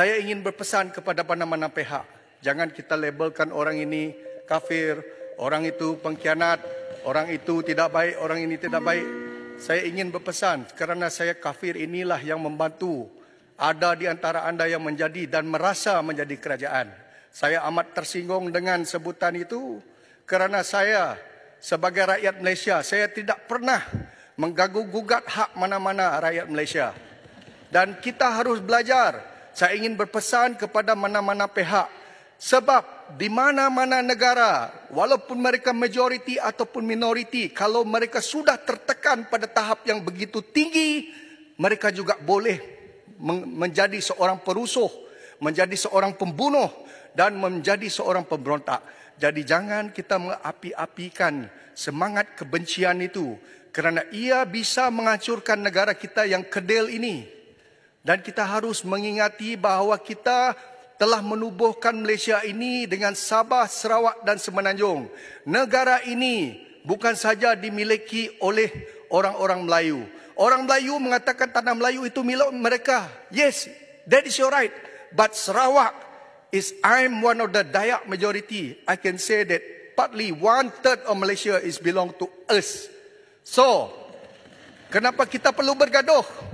Saya ingin berpesan kepada mana-mana pihak, jangan kita labelkan orang ini kafir, orang itu pengkhianat, orang itu tidak baik, orang ini tidak baik. Saya ingin berpesan kerana saya kafir inilah yang membantu ada di antara anda yang menjadi dan merasa menjadi kerajaan. Saya amat tersinggung dengan sebutan itu kerana saya sebagai rakyat Malaysia, saya tidak pernah mengganggu gugat hak mana-mana rakyat Malaysia. Dan kita harus belajar saya ingin berpesan kepada mana-mana pihak sebab di mana-mana negara walaupun mereka majoriti ataupun minoriti kalau mereka sudah tertekan pada tahap yang begitu tinggi mereka juga boleh menjadi seorang perusuh menjadi seorang pembunuh dan menjadi seorang pemberontak jadi jangan kita mengapi-apikan semangat kebencian itu kerana ia bisa menghancurkan negara kita yang kedel ini dan kita harus mengingati bahawa kita telah menubuhkan Malaysia ini dengan Sabah, Sarawak dan Semenanjung. Negara ini bukan saja dimiliki oleh orang-orang Melayu. Orang Melayu mengatakan tanah Melayu itu milik mereka. Yes, that is your right. But Sarawak is I'm one of the Dayak majority. I can say that partly one third of Malaysia is belong to us. So, kenapa kita perlu bergaduh?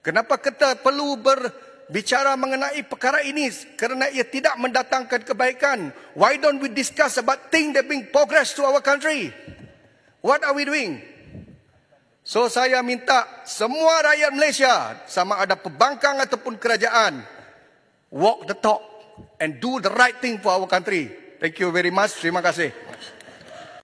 Kenapa kita perlu berbicara mengenai perkara ini? Kerana ia tidak mendatangkan kebaikan. Why don't we discuss about things that bring progress to our country? What are we doing? So saya minta semua rakyat Malaysia sama ada pembangkang ataupun kerajaan walk the talk and do the right thing for our country. Thank you very much. Terima kasih.